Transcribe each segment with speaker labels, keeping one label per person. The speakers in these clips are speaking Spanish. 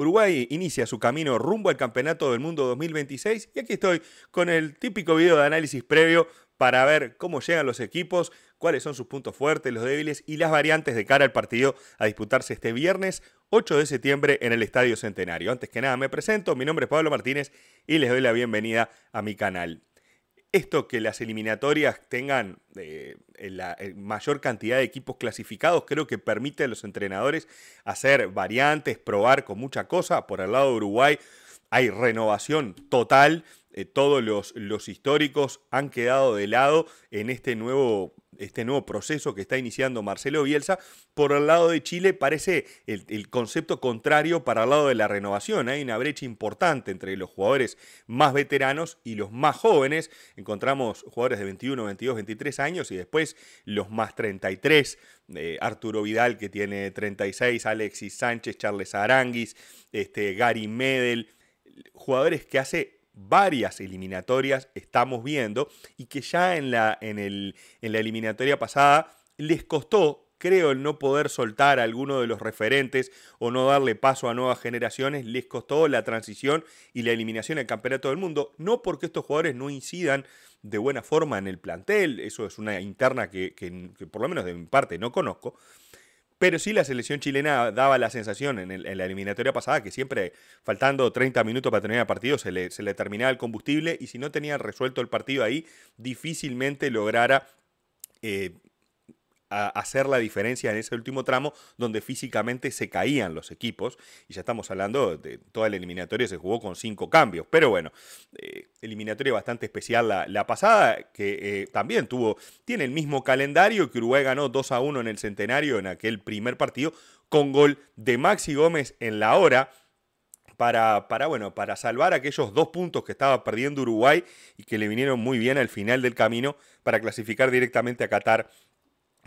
Speaker 1: Uruguay inicia su camino rumbo al Campeonato del Mundo 2026 y aquí estoy con el típico video de análisis previo para ver cómo llegan los equipos, cuáles son sus puntos fuertes, los débiles y las variantes de cara al partido a disputarse este viernes 8 de septiembre en el Estadio Centenario. Antes que nada me presento, mi nombre es Pablo Martínez y les doy la bienvenida a mi canal esto que las eliminatorias tengan eh, la mayor cantidad de equipos clasificados, creo que permite a los entrenadores hacer variantes, probar con mucha cosa. Por el lado de Uruguay hay renovación total, eh, todos los, los históricos han quedado de lado en este nuevo este nuevo proceso que está iniciando Marcelo Bielsa, por el lado de Chile parece el, concepto contrario para el lado de la renovación. Hay una brecha importante entre los jugadores más veteranos y los más jóvenes. Encontramos jugadores de 21, 22, 23 años y después los más 33. Eh, Arturo Vidal que tiene 36, Alexis Sánchez, Charles Aranguis, este, Gary Medel, jugadores que hace varias eliminatorias estamos viendo y que ya en la, en, el, en la eliminatoria pasada les costó creo, el no poder soltar a alguno de los referentes o no darle paso a nuevas generaciones, les costó la transición y la eliminación del campeonato del mundo. No porque estos jugadores no incidan de buena forma en el plantel, eso es una interna que, que por lo menos de mi parte no conozco, pero sí la selección chilena daba la sensación en, la eliminatoria pasada que siempre faltando 30 minutos para terminar el partido se le, terminaba el combustible y si no tenía resuelto el partido ahí, difícilmente lograra eh, hacer la diferencia en ese último tramo donde físicamente se caían los equipos. Y ya estamos hablando de toda la eliminatoria, se jugó con cinco cambios. Pero bueno, eh, eliminatoria bastante especial la, pasada, que eh, también tuvo, tiene el mismo calendario que Uruguay ganó 2 a 1 en el centenario en aquel primer partido, con gol de Maxi Gómez en la hora. Para, para, bueno, para salvar aquellos dos puntos que estaba perdiendo Uruguay y que le vinieron muy bien al final del camino para clasificar directamente a Qatar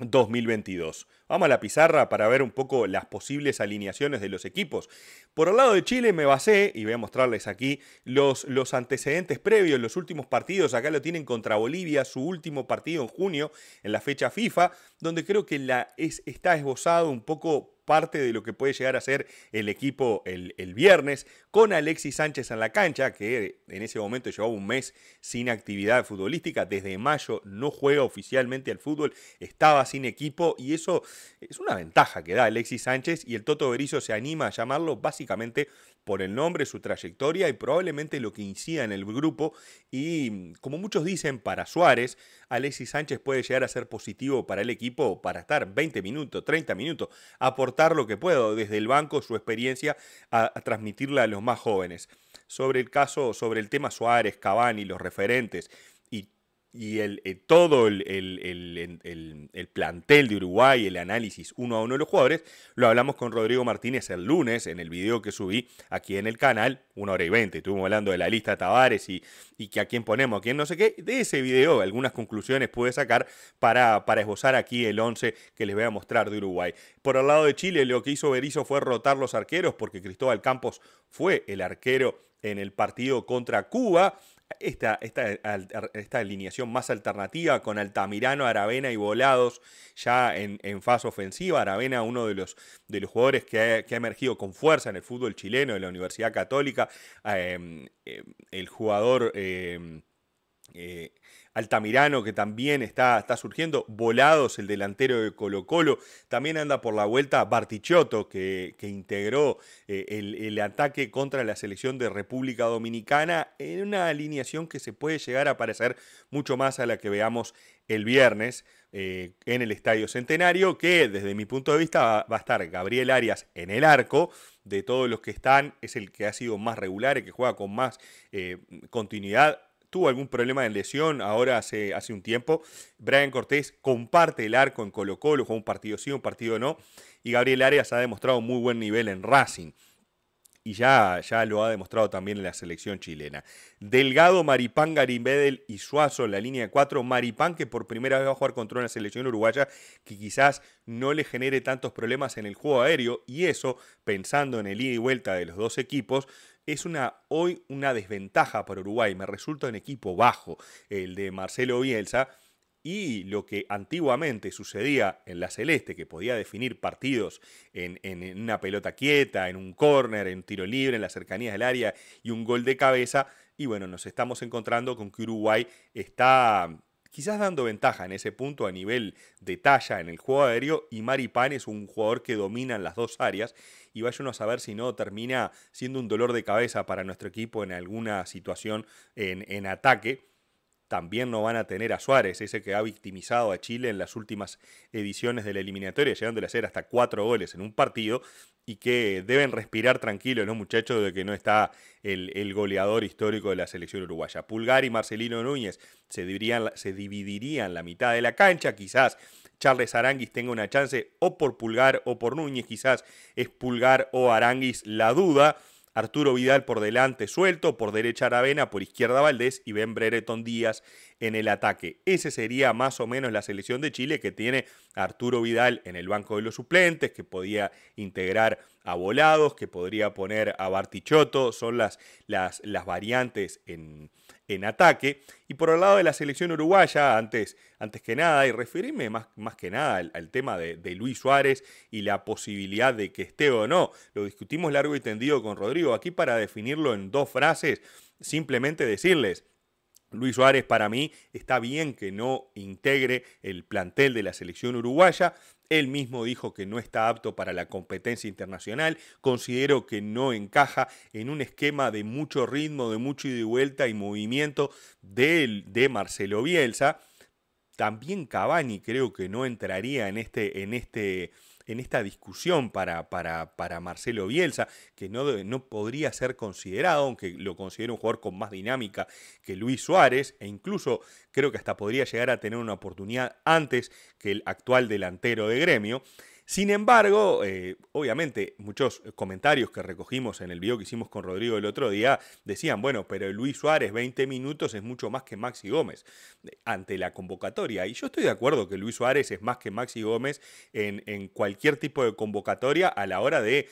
Speaker 1: 2022. Vamos a la pizarra para ver un poco las posibles alineaciones de los equipos. Por el lado de Chile me basé, y voy a mostrarles aquí, los, antecedentes previos, los últimos partidos. Acá lo tienen contra Bolivia, su último partido en junio, en la fecha FIFA, donde creo que la está esbozado un poco parte de lo que puede llegar a ser el equipo el, viernes, con Alexis Sánchez en la cancha, que en ese momento llevaba un mes sin actividad futbolística, desde mayo no juega oficialmente al fútbol, estaba sin equipo y eso es una ventaja que da Alexis Sánchez y el Toto Berizzo se anima a llamarlo básicamente por el nombre, su trayectoria y probablemente lo que incida en el grupo. Y mm, como muchos dicen, para Suárez, Alexis Sánchez puede llegar a ser positivo para el equipo para estar 20 minutos, 30 minutos, aportar lo que puedo desde el banco, su experiencia, a, transmitirla a los más jóvenes. Sobre el caso, sobre el tema Suárez, Cavani, los referentes y el, eh, todo el, plantel de Uruguay, el análisis uno a uno de los jugadores, lo hablamos con Rodrigo Martínez el lunes en el video que subí aquí en el canal, una hora y veinte. Estuvimos hablando de la lista Tavares y, y que a quién ponemos, a quién no sé qué. De ese video algunas conclusiones pude sacar para, para esbozar aquí el 11 que les voy a mostrar de Uruguay. Por el lado de Chile, lo que hizo Berizzo fue rotar los arqueros porque Cristóbal Campos fue el arquero en el partido contra Cuba esta, esta, alineación más alternativa con Altamirano, Aravena y Volados ya en, fase ofensiva. Aravena, uno de los, de los jugadores que ha, emergido con fuerza en el fútbol chileno, de la Universidad Católica, em, em, el jugador... Em, eh, Altamirano, que también está, está surgiendo, Volados, el delantero de Colo Colo, también anda por la vuelta Bartichotto, que, que integró eh, el, ataque contra la selección de República Dominicana en una alineación que se puede llegar a parecer mucho más a la que veamos el viernes. Eh, en el Estadio Centenario, que desde mi punto de vista va, a estar Gabriel Arias en el arco, de todos los que están, es el que ha sido más regular, y que juega con más eh, continuidad tuvo algún problema de lesión ahora hace, hace un tiempo. Brian Cortés comparte el arco en Colo Colo, jugó un partido sí, un partido no. Y Gabriel Arias ha demostrado muy buen nivel en Racing. Y ya, ya lo ha demostrado también en la selección chilena. Delgado, Maripán, Garimbedel y Suazo la línea de cuatro. Maripán que por primera vez va a jugar contra una selección uruguaya que quizás no le genere tantos problemas en el juego aéreo. Y eso, pensando en el ida y vuelta de los dos equipos, es una, hoy una desventaja para Uruguay. Me resulta un equipo bajo el de Marcelo Bielsa. Y lo que antiguamente sucedía en la Celeste, que podía definir partidos en, una pelota quieta, en un córner, en un tiro libre, en las cercanías del área y un gol de cabeza, y bueno, nos estamos encontrando con que Uruguay está quizás dando ventaja en ese punto a nivel de talla en el juego aéreo y Maripán es un jugador que domina en las dos áreas y vaya a saber si no termina siendo un dolor de cabeza para nuestro equipo en alguna situación en, en ataque también no van a tener a Suárez, ese que ha victimizado a Chile en las últimas ediciones de la eliminatoria, llegándole a hacer hasta cuatro goles en un partido y que deben respirar tranquilos los muchachos de que no está el, goleador histórico de la selección uruguaya. Pulgar y Marcelino Núñez se dividirían, se dividirían la mitad de la cancha, quizás Charles Aranguis tenga una chance o por Pulgar o por Núñez, quizás es Pulgar o Aranguis la duda. Arturo Vidal por delante suelto, por derecha Aravena, por izquierda Valdés y Ben Brereton Díaz en el ataque. Ese sería más o menos la selección de Chile que tiene Arturo Vidal en el banco de los suplentes, que podía integrar a volados, que podría poner a Bartichotto, son las, las, las variantes en, en, ataque. Y por el lado de la selección uruguaya, antes, antes que nada, y referirme más, más que nada al, tema de, de, Luis Suárez y la posibilidad de que esté o no, lo discutimos largo y tendido con Rodrigo, aquí para definirlo en dos frases, simplemente decirles, Luis Suárez para mí está bien que no integre el plantel de la selección uruguaya. Él mismo dijo que no está apto para la competencia internacional. Considero que no encaja en un esquema de mucho ritmo, de mucho ida y vuelta y movimiento de, de Marcelo Bielsa. También Cavani creo que no entraría en este, en este en esta discusión para, para, Marcelo Bielsa, que no, no, podría ser considerado, aunque lo considero un jugador con más dinámica que Luis Suárez, e incluso creo que hasta podría llegar a tener una oportunidad antes que el actual delantero de gremio. Sin embargo, eh, obviamente muchos comentarios que recogimos en el video que hicimos con Rodrigo el otro día decían, bueno, pero Luis Suárez 20 minutos es mucho más que Maxi Gómez eh, ante la convocatoria. Y yo estoy de acuerdo que Luis Suárez es más que Maxi Gómez en, cualquier tipo de convocatoria a la hora de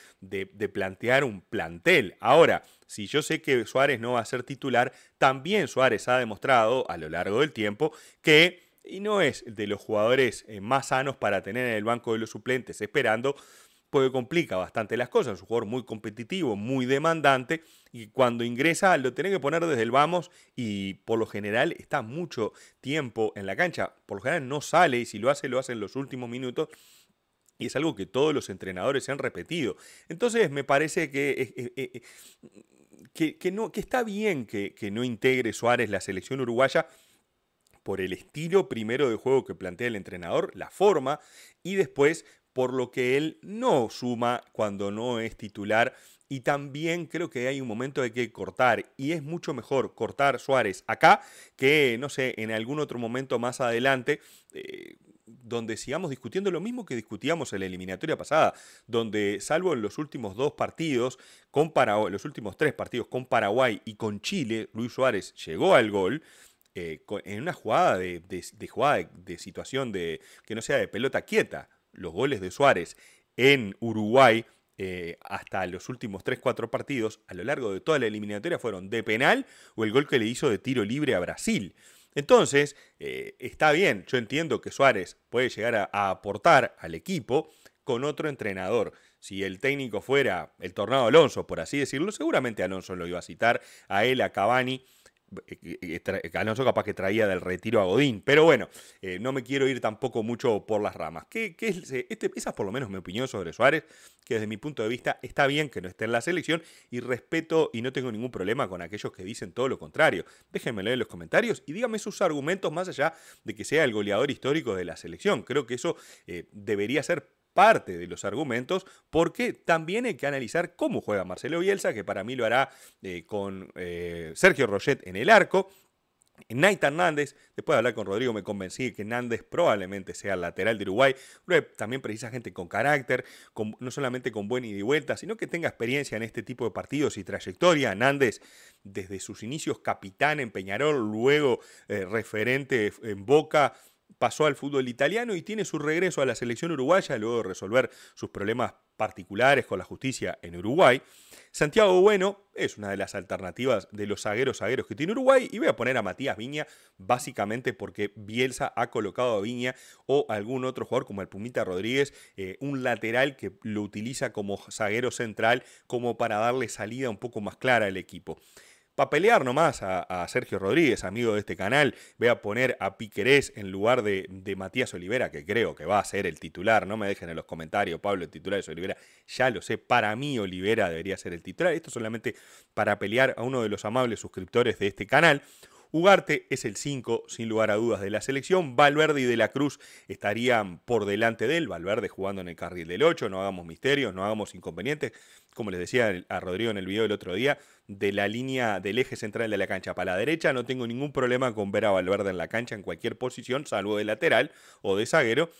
Speaker 1: plantear un plantel. Ahora, si yo sé que Suárez no va a ser titular, también Suárez ha demostrado a lo largo del tiempo que y no es de los jugadores eh, más sanos para tener en el banco de los suplentes esperando, porque complica bastante las cosas. Es un jugador muy competitivo, muy demandante, y cuando ingresa lo tiene que poner desde el vamos y por lo general está mucho tiempo en la cancha. Por lo general no sale y si lo hace, lo hace en los últimos minutos. Y es algo que todos los entrenadores se han repetido. Entonces me parece eh, eh, que, que, no, que está bien que, que no integre Suárez la selección uruguaya por el estilo primero de juego que plantea el entrenador, la forma, y después por lo que él no suma cuando no es titular. Y también creo que hay un momento de que cortar, y es mucho mejor cortar Suárez acá que, no sé, en algún otro momento más adelante, eh, donde sigamos discutiendo lo mismo que discutíamos en la eliminatoria pasada, donde salvo en los últimos dos partidos, con los últimos tres partidos con Paraguay y con Chile, Luis Suárez llegó al gol, eh, en una jugada de, jugada de, situación de, que no sea de pelota quieta. Los goles de Suárez en Uruguay eh, hasta los últimos 3-4 partidos a lo largo de toda la eliminatoria fueron de penal o el gol que le hizo de tiro libre a Brasil. Entonces, eh, está bien, yo entiendo que Suárez puede llegar a, a aportar al equipo con otro entrenador. Si el técnico fuera el Tornado Alonso, por así decirlo, seguramente Alonso lo iba a citar a él, a Cavani eh, eh, eh, Alonso capaz que traía del retiro a Godín, pero bueno, no me quiero ir tampoco mucho por las ramas. ¿Qué, este, esa es por lo menos mi opinión sobre Suárez, que desde mi punto de vista está bien que no esté en la selección y respeto y no tengo ningún problema con aquellos que dicen todo lo contrario. Déjenme leer los comentarios y díganme sus argumentos más allá de que sea el goleador histórico de la selección. Creo que eso debería ser parte de los argumentos, porque también hay que analizar cómo juega Marcelo Bielsa, que para mí lo hará eh, con eh, Sergio Roget en el arco. Naita Hernández, después de hablar con Rodrigo me convencí que Hernández probablemente sea lateral de Uruguay, pero también precisa gente con carácter, con, no solamente con buen ida y vuelta, sino que tenga experiencia en este tipo de partidos y trayectoria. Hernández, desde sus inicios capitán en Peñarol, luego eh, referente en Boca, pasó al fútbol italiano y tiene su regreso a la selección uruguaya luego de resolver sus problemas particulares con la justicia en Uruguay. Santiago Bueno es una de las alternativas de los zagueros zagueros que tiene Uruguay y voy a poner a Matías Viña básicamente porque Bielsa ha colocado a Viña o algún otro jugador como el Pumita Rodríguez, eh, un lateral que lo utiliza como zaguero central como para darle salida un poco más clara al equipo pelear nomás a, a, Sergio Rodríguez, amigo de este canal. Voy a poner a Piquerés en lugar de, de, Matías Olivera, que creo que va a ser el titular. No me dejen en los comentarios, Pablo, el titular es Olivera. Ya lo sé, para mí Olivera debería ser el titular. Esto solamente para pelear a uno de los amables suscriptores de este canal. Ugarte es el 5, sin lugar a dudas, de la selección. Valverde y De la Cruz estarían por delante de él. Valverde jugando en el carril del 8, no hagamos misterios, no hagamos inconvenientes como les decía a Rodrigo en el video del otro día, de la línea del eje central de la cancha para la derecha. No tengo ningún problema con ver a Valverde en la cancha en cualquier posición, salvo de lateral o de zaguero.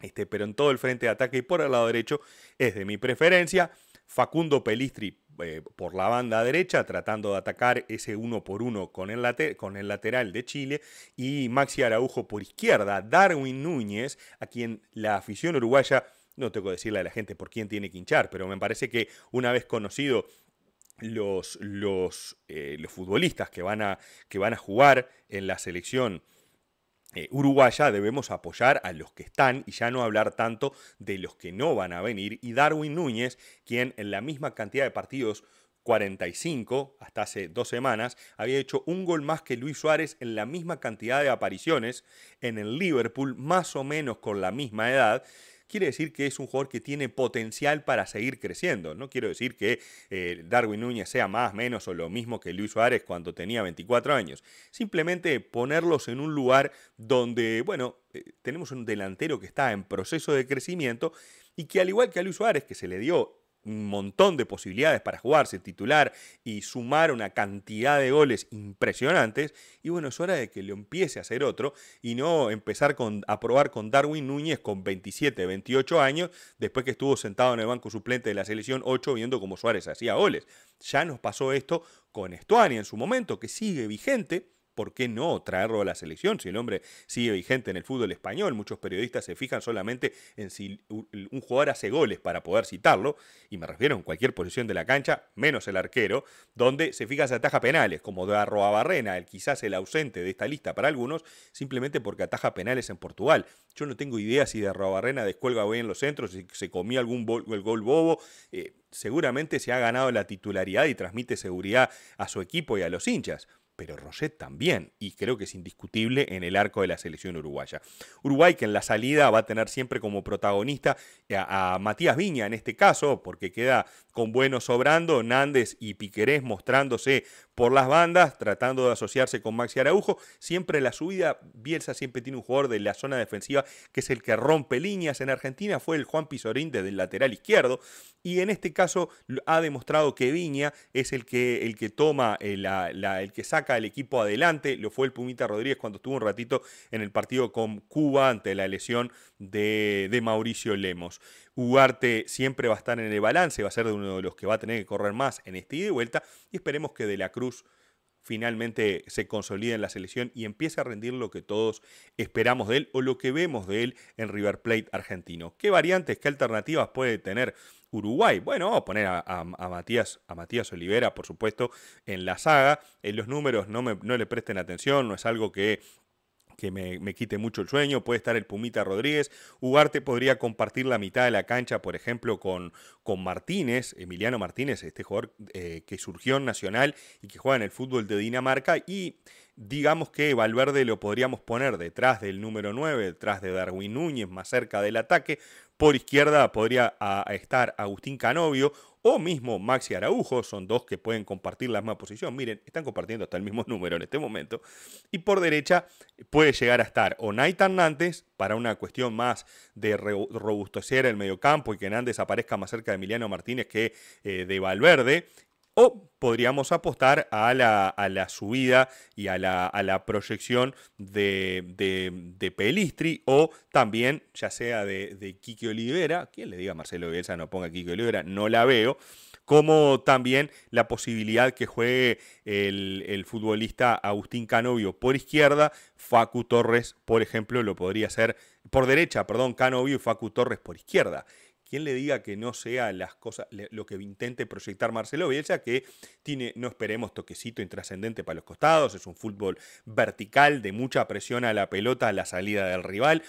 Speaker 1: Este, pero en todo el frente de ataque y por el lado derecho es de mi preferencia. Facundo Pelistri eh, por la banda derecha, tratando de atacar ese uno por uno con el, con el lateral de Chile, y Maxi Araujo por izquierda, Darwin Núñez, a quien la afición uruguaya no tengo que decirle a la gente por quién tiene que hinchar, pero me parece que una vez conocidos los, los, eh, los futbolistas que van, a, que van a jugar en la selección, eh, uruguaya debemos apoyar a los que están y ya no hablar tanto de los que no van a venir. Y Darwin Núñez, quien en la misma cantidad de partidos, 45, hasta hace dos semanas, había hecho un gol más que Luis Suárez en la misma cantidad de apariciones en el Liverpool, más o menos con la misma edad, quiere decir que es un jugador que tiene potencial para seguir creciendo. No quiero decir que eh, Darwin Núñez sea más, menos o lo mismo que Luis Suárez cuando tenía 24 años. Simplemente ponerlos en un lugar donde, bueno, eh, tenemos un delantero que está en proceso de crecimiento y que al igual que a Luis Suárez, que se le dio un montón de posibilidades para jugarse titular y sumar una cantidad de goles impresionantes. Y bueno, es hora de que lo empiece a hacer otro y no empezar a probar con Darwin Núñez con 27, 28 años, después que estuvo sentado en el banco suplente de la selección 8 viendo cómo Suárez hacía goles. Ya nos pasó esto con Estuania en su momento, que sigue vigente ¿por qué no traerlo a la selección? Si el hombre sigue vigente en el fútbol español, muchos periodistas se fijan solamente en si un jugador hace goles para poder citarlo, y me refiero en cualquier posición de la cancha, menos el arquero, donde se fija si ataja penales, como de Barrena el quizás el ausente de esta lista para algunos, simplemente porque ataja penales en Portugal. Yo no tengo idea si de Barrena descuelga hoy en los centros, si se comió algún gol bobo. Eh, seguramente se ha ganado la titularidad y transmite seguridad a su equipo y a los hinchas pero Roset también, y creo que es indiscutible en el arco de la selección uruguaya. Uruguay que en la salida va a tener siempre como protagonista a, a Matías Viña en este caso, porque queda con buenos sobrando, Nández y Piquerés mostrándose por las bandas, tratando de asociarse con Maxi Araujo. Siempre la subida, Bielsa siempre tiene un jugador de la zona defensiva que es el que rompe líneas. En Argentina fue el Juan Pizorín desde el lateral izquierdo. Y en este caso ha demostrado que Viña es el que, el que toma, eh, el que saca al equipo adelante. Lo fue el Pumita Rodríguez cuando estuvo un ratito en el partido con Cuba ante la lesión de, Mauricio Lemos. Ugarte siempre va a estar en el balance, va a ser de uno de los que va a tener que correr más en este ida y vuelta y esperemos que De la Cruz finalmente se consolide en la selección y empiece a rendir lo que todos esperamos de él o lo que vemos de él en River Plate argentino. ¿Qué variantes, qué alternativas puede tener Uruguay? Bueno, vamos a poner a, Matías, a Matías Olivera, por supuesto, en la saga. En eh, los números no, no le presten atención, no es algo que que me, quite mucho el sueño. Puede estar el Pumita Rodríguez. Ugarte podría compartir la mitad de la cancha, por ejemplo, con, con Martínez, Emiliano Martínez, este jugador eh, que surgió en Nacional y que juega en el fútbol de Dinamarca. Y digamos que Valverde lo podríamos poner detrás del número 9, detrás de Darwin Núñez, más cerca del ataque. Por izquierda podría estar Agustín Canovio o mismo Maxi Araujo, son dos que pueden compartir la misma posición. Miren, están compartiendo hasta el mismo número en este momento. Y por derecha puede llegar a estar o Naitan Nantes, para una cuestión más de robustecer el mediocampo y que Nantes aparezca más cerca de Emiliano Martínez que eh, de Valverde, o podríamos apostar a la, a la subida y a la, proyección de, Pelistri o también ya sea de, de Quique Olivera, quien le diga a Marcelo Bielsa no ponga Quique Olivera, no la veo, como también la posibilidad que juegue el, el futbolista Agustín Canovio por izquierda, Facu Torres, por ejemplo, lo podría hacer por derecha, perdón, Canovio y Facu Torres por izquierda. Quién le diga que no sea las cosas, lo que intente proyectar Marcelo Bielsa, que tiene, no esperemos, toquecito intrascendente para los costados, es un fútbol vertical de mucha presión a la pelota a la salida del rival,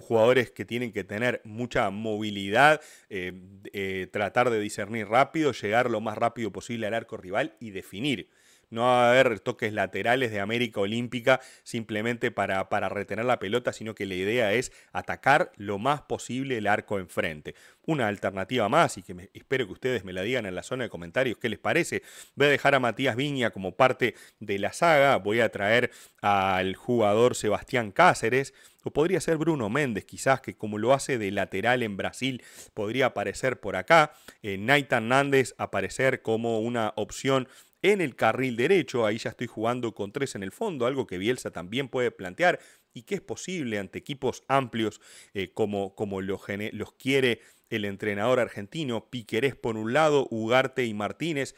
Speaker 1: jugadores que tienen que tener mucha movilidad, eh, eh, tratar de discernir rápido, llegar lo más rápido posible al arco rival y definir no va a haber toques laterales de América Olímpica simplemente para, para retener la pelota, sino que la idea es atacar lo más posible el arco enfrente. Una alternativa más, y que espero que ustedes me la digan en la zona de comentarios, ¿qué les parece? Voy a dejar a Matías Viña como parte de la saga, voy a traer al jugador Sebastián Cáceres, o podría ser Bruno Méndez, quizás, que como lo hace de lateral en Brasil, podría aparecer por acá. Eh, Hernández Nández aparecer como una opción en el carril derecho, ahí ya estoy jugando con tres en el fondo, algo que Bielsa también puede plantear y que es posible ante equipos amplios eh, como, como los, los quiere el entrenador argentino, Piquerés por un lado, Ugarte y Martínez.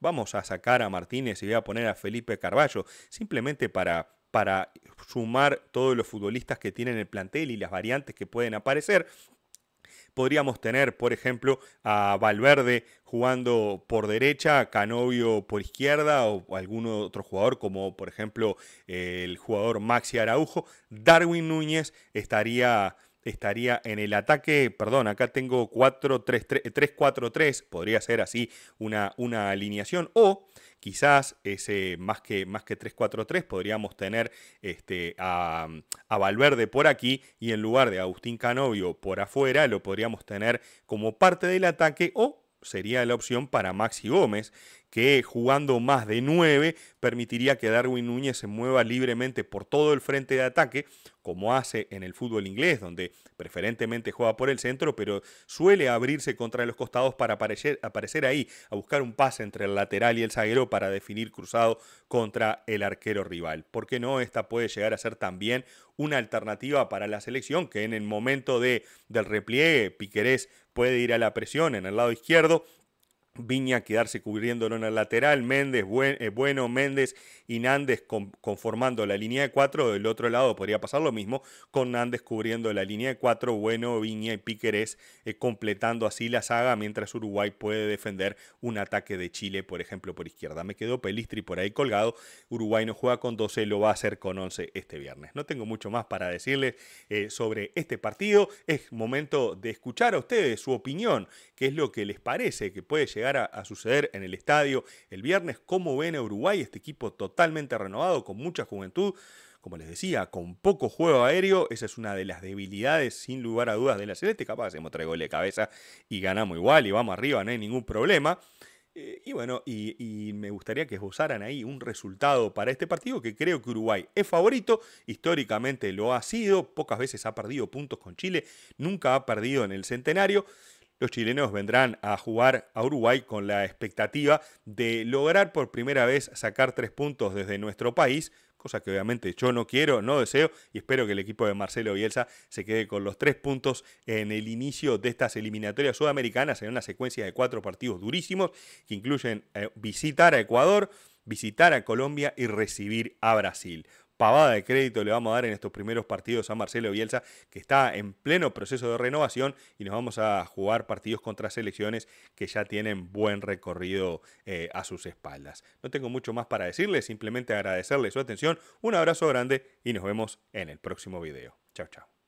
Speaker 1: Vamos a sacar a Martínez y voy a poner a Felipe Carballo, simplemente para para sumar todos los futbolistas que tienen el plantel y las variantes que pueden aparecer podríamos tener, por ejemplo, a Valverde jugando por derecha, a Canovio por izquierda o algún otro jugador como por ejemplo el jugador Maxi Araujo. Darwin Núñez estaría estaría en el ataque, perdón, acá tengo 3-4-3, eh, podría ser así una, una alineación, o quizás ese, más que, más que 3-4-3 podríamos tener este, a, a, Valverde por aquí y en lugar de Agustín Canovio por afuera lo podríamos tener como parte del ataque o sería la opción para Maxi Gómez, que jugando más de 9 permitiría que Darwin Núñez se mueva libremente por todo el frente de ataque, como hace en el fútbol inglés, donde preferentemente juega por el centro, pero suele abrirse contra los costados para aparecer, ahí, a buscar un pase entre el lateral y el zaguero para definir cruzado contra el arquero rival. ¿Por qué no? Esta puede llegar a ser también una alternativa para la selección, que en el momento de, del repliegue, Piquerés puede ir a la presión en el lado izquierdo, Viña quedarse cubriéndolo en el lateral, Méndez, eh, Bueno, Méndez y Nández conformando la línea de cuatro, del otro lado podría pasar lo mismo, con Nández cubriendo la línea de cuatro, Bueno, Viña y Piquerés eh, completando así la saga, mientras Uruguay puede defender un ataque de Chile, por ejemplo, por izquierda. Me quedó Pelistri por ahí colgado, Uruguay no juega con 12, lo va a hacer con 11 este viernes. No tengo mucho más para decirles eh, sobre este partido, es momento de escuchar a ustedes su opinión, qué es lo que les parece que puede llegar a, suceder en el estadio el viernes. ¿Cómo ven a Uruguay? Este equipo totalmente renovado, con mucha juventud, como les decía, con poco juego aéreo. Esa es una de las debilidades, sin lugar a dudas, de la Celeste. Capaz hacemos tres goles de cabeza y ganamos igual y vamos arriba, no hay ningún problema. Eh, y bueno, y, me gustaría que esbozaran ahí un resultado para este partido, que creo que Uruguay es favorito, históricamente lo ha sido, pocas veces ha perdido puntos con Chile, nunca ha perdido en el centenario los chilenos vendrán a jugar a Uruguay con la expectativa de lograr por primera vez sacar tres puntos desde nuestro país, cosa que obviamente yo no quiero, no deseo y espero que el equipo de Marcelo Bielsa se quede con los tres puntos en el inicio de estas eliminatorias sudamericanas en una secuencia de cuatro partidos durísimos que incluyen eh, visitar a Ecuador, visitar a Colombia y recibir a Brasil pavada de crédito le vamos a dar en estos primeros partidos a Marcelo Bielsa, que está en pleno proceso de renovación y nos vamos a jugar partidos contra selecciones que ya tienen buen recorrido eh, a sus espaldas. No tengo mucho más para decirles, simplemente agradecerles su atención, un abrazo grande y nos vemos en el próximo video. Chao, chao.